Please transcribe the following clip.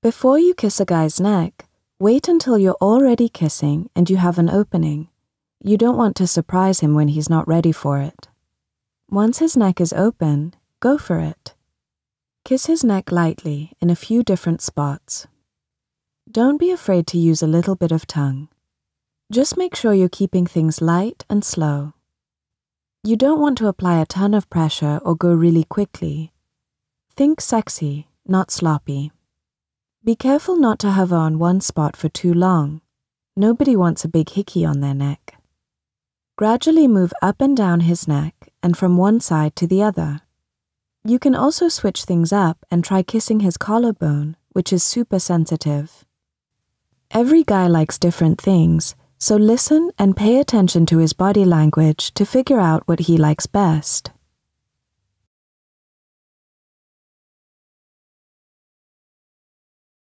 Before you kiss a guy's neck, wait until you're already kissing and you have an opening. You don't want to surprise him when he's not ready for it. Once his neck is open, go for it. Kiss his neck lightly in a few different spots. Don't be afraid to use a little bit of tongue. Just make sure you're keeping things light and slow. You don't want to apply a ton of pressure or go really quickly. Think sexy, not sloppy. Be careful not to hover on one spot for too long. Nobody wants a big hickey on their neck. Gradually move up and down his neck and from one side to the other. You can also switch things up and try kissing his collarbone, which is super sensitive. Every guy likes different things, so listen and pay attention to his body language to figure out what he likes best.